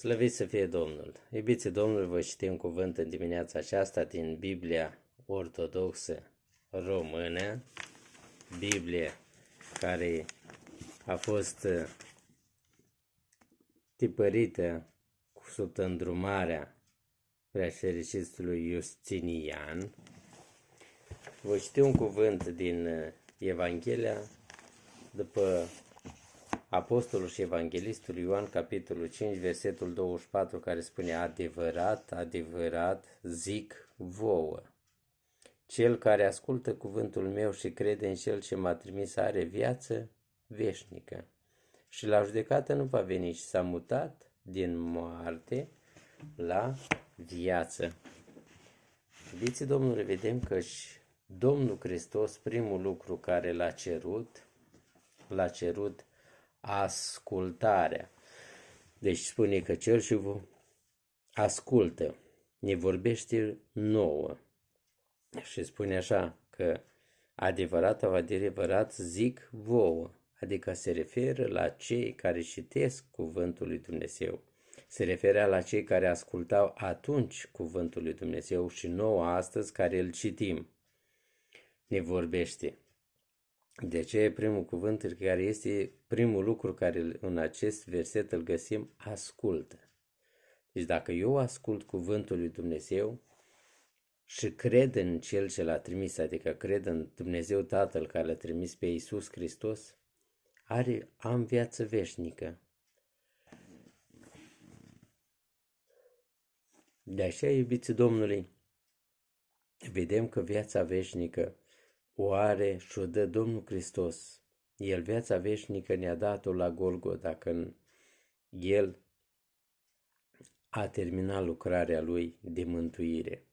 Slăviți să fie Domnul! Iubiții Domnul, vă citim cuvânt în dimineața aceasta din Biblia Ortodoxă Română, Biblie care a fost uh, tipărită sub îndrumarea preașericistului Justinian. Vă citim un cuvânt din uh, Evanghelia după Apostolul și Evanghelistul Ioan, capitolul 5, versetul 24, care spune adevărat, adevărat, zic vouă. Cel care ascultă cuvântul meu și crede în cel ce m-a trimis are viață veșnică. Și la judecată nu va veni și s-a mutat din moarte la viață. Iubiții Domnului, vedem că și Domnul Hristos, primul lucru care l-a cerut, l-a cerut ascultarea. Deci spune că cel și vă ascultă, ne vorbește nouă. Și spune așa că adevărat, adevărat zic vouă, adică se referă la cei care citesc cuvântul lui Dumnezeu. Se referea la cei care ascultau atunci cuvântul lui Dumnezeu și nouă astăzi care îl citim. Ne vorbește. De ce primul cuvânt care este primul lucru care în acest verset îl găsim, ascultă. Deci dacă eu ascult cuvântul lui Dumnezeu și cred în Cel ce l-a trimis, adică cred în Dumnezeu Tatăl care l-a trimis pe Iisus Hristos, are, am viață veșnică. De aceea, iubiți Domnului, vedem că viața veșnică Oare și-o dă Domnul Hristos? El viața veșnică ne-a dat-o la Golgota când El a terminat lucrarea Lui de mântuire.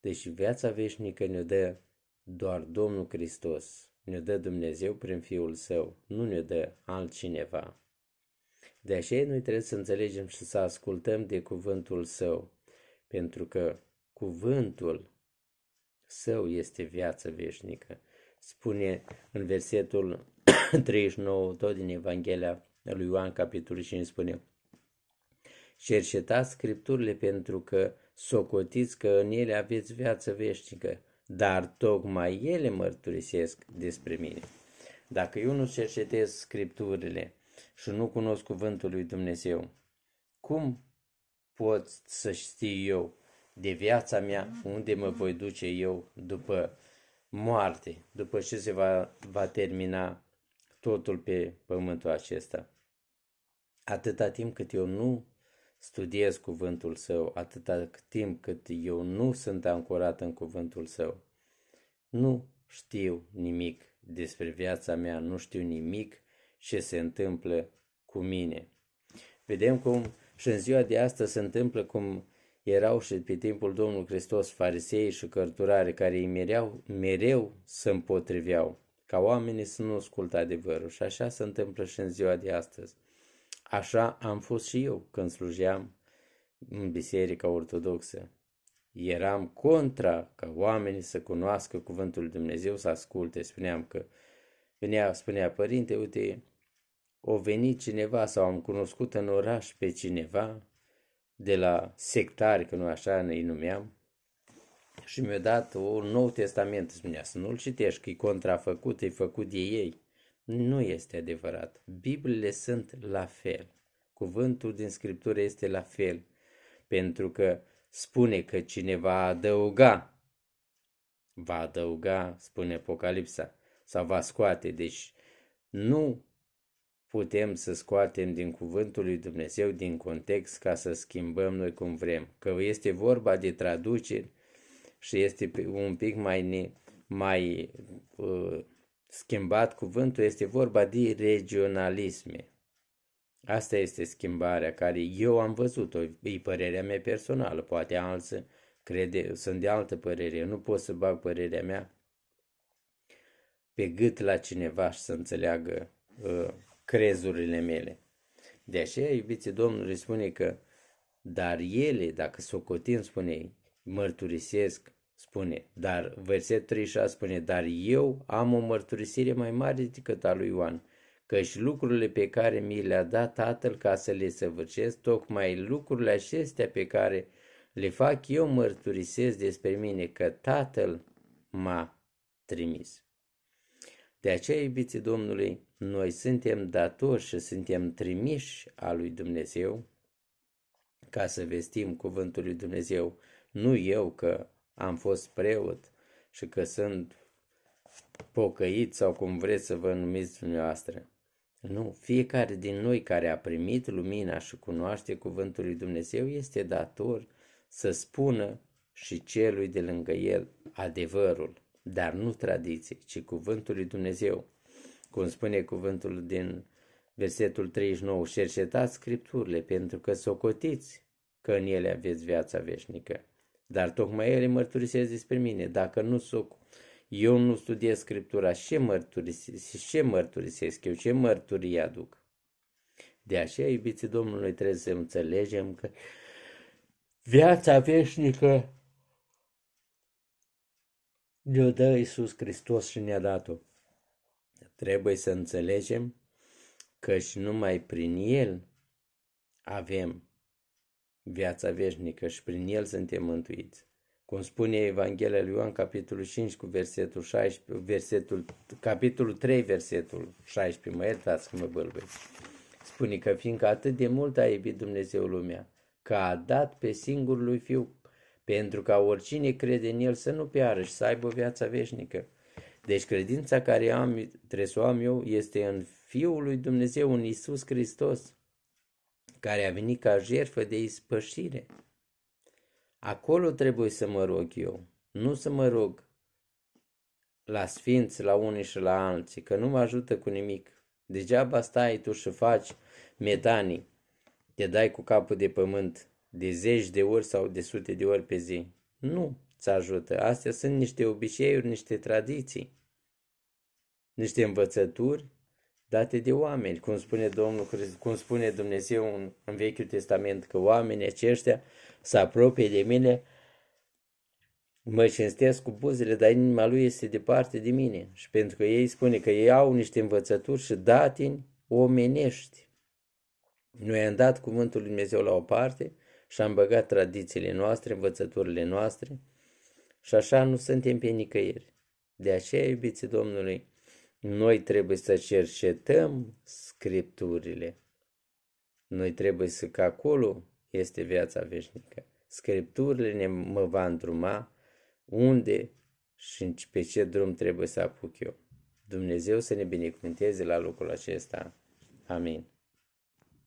Deci viața veșnică ne-o dă doar Domnul Hristos, ne-o dă Dumnezeu prin Fiul Său, nu ne-o dă altcineva. De aceea noi trebuie să înțelegem și să ascultăm de cuvântul Său, pentru că cuvântul său este viața veșnică. Spune în versetul 39, tot din Evanghelia lui Ioan, capitolul 5, spune Cercetați scripturile pentru că socotiți că în ele aveți viață veșnică, dar tocmai ele mărturisesc despre mine. Dacă eu nu cercetez scripturile și nu cunosc cuvântul lui Dumnezeu, cum pot să știu eu de viața mea, unde mă voi duce eu după moarte, după ce se va, va termina totul pe pământul acesta. Atâta timp cât eu nu studiez cuvântul său, atâta timp cât eu nu sunt ancorat în cuvântul său, nu știu nimic despre viața mea, nu știu nimic ce se întâmplă cu mine. Vedem cum și în ziua de astăzi se întâmplă cum erau și pe timpul Domnului Hristos farisei și cărturare care îi mereau, mereu se împotriveau, ca oamenii să nu ascultă adevărul. Și așa se întâmplă și în ziua de astăzi. Așa am fost și eu când slujeam în Biserica Ortodoxă. Eram contra ca oamenii să cunoască Cuvântul lui Dumnezeu, să asculte. Spuneam că venea, spunea părinte, uite, o venit cineva sau am cunoscut în oraș pe cineva de la sectari, că nu așa ne numeam, și mi-a dat un nou testament, spunea, să nu-l citești, că e contrafăcut, e făcut de ei. Nu este adevărat. Bibliile sunt la fel. Cuvântul din Scriptură este la fel, pentru că spune că cineva adăuga, va adăuga, spune Apocalipsa, sau va scoate. Deci nu putem să scoatem din cuvântul lui Dumnezeu din context ca să schimbăm noi cum vrem. Că este vorba de traduceri și este un pic mai, ne, mai uh, schimbat cuvântul, este vorba de regionalisme. Asta este schimbarea care eu am văzut-o, e părerea mea personală, poate alții crede, sunt de altă părere, nu pot să bag părerea mea pe gât la cineva și să înțeleagă uh, crezurile mele. De aceea, iubiții Domnului spune că, dar ele, dacă socotim, spune, mărturisesc, spune, dar verset 36 spune, dar eu am o mărturisire mai mare decât a lui Ioan, căci lucrurile pe care mi le-a dat Tatăl ca să le săvârșesc, tocmai lucrurile acestea pe care le fac eu mărturisesc despre mine că Tatăl m-a trimis. De aceea, iubiții Domnului, noi suntem datori și suntem trimiși a lui Dumnezeu ca să vestim cuvântul lui Dumnezeu. Nu eu că am fost preot și că sunt pocăit sau cum vreți să vă numiți dumneavoastră. Nu, fiecare din noi care a primit lumina și cunoaște cuvântul lui Dumnezeu este dator să spună și celui de lângă el adevărul dar nu tradiție, ci cuvântul lui Dumnezeu. Cum spune cuvântul din versetul 39, cercetați scripturile pentru că socotiți că în ele aveți viața veșnică. Dar tocmai ele mărturisesc despre mine. Dacă nu soc, eu nu studiez scriptura, ce mărturisesc, ce mărturisesc eu, ce mărturii aduc? De aceea, iubiții Domnului, trebuie să înțelegem că viața veșnică ne-o dă Iisus Hristos și ne-a dat-o. Trebuie să înțelegem că și numai prin El avem viața veșnică și prin El suntem mântuiți. Cum spune Evanghelia lui Ioan, capitolul 5, cu versetul 16, versetul, capitolul 3, versetul 16, mă iertați că mă bălbesc. Spune că fiindcă atât de mult a iubit Dumnezeu lumea, că a dat pe singurul lui Fiu pentru ca oricine crede în El să nu piară și să aibă viața veșnică. Deci credința care am, trebuie să o am eu este în Fiul lui Dumnezeu, în Isus Hristos, care a venit ca jertfă de ispășire. Acolo trebuie să mă rog eu, nu să mă rog la sfinți, la unii și la alții, că nu mă ajută cu nimic. Degeaba stai tu și faci medanii, te dai cu capul de pământ, de zeci de ori sau de sute de ori pe zi. Nu ți ajută. Astea sunt niște obiceiuri, niște tradiții, niște învățături date de oameni. Cum spune, Domnul, cum spune Dumnezeu în, în Vechiul Testament că oamenii aceștia se apropie de mine, mă cinstesc cu buzele, dar inima lui este departe de mine. Și pentru că ei spune că ei au niște învățături și datini omenești. Noi am dat cuvântul lui Dumnezeu la o parte și am băgat tradițiile noastre, învățăturile noastre și așa nu suntem pe nicăieri. De aceea, iubiții Domnului, noi trebuie să cercetăm Scripturile. Noi trebuie să, că acolo este viața veșnică. Scripturile ne, mă va îndruma unde și pe ce drum trebuie să apuc eu. Dumnezeu să ne binecuvânteze la locul acesta. Amin.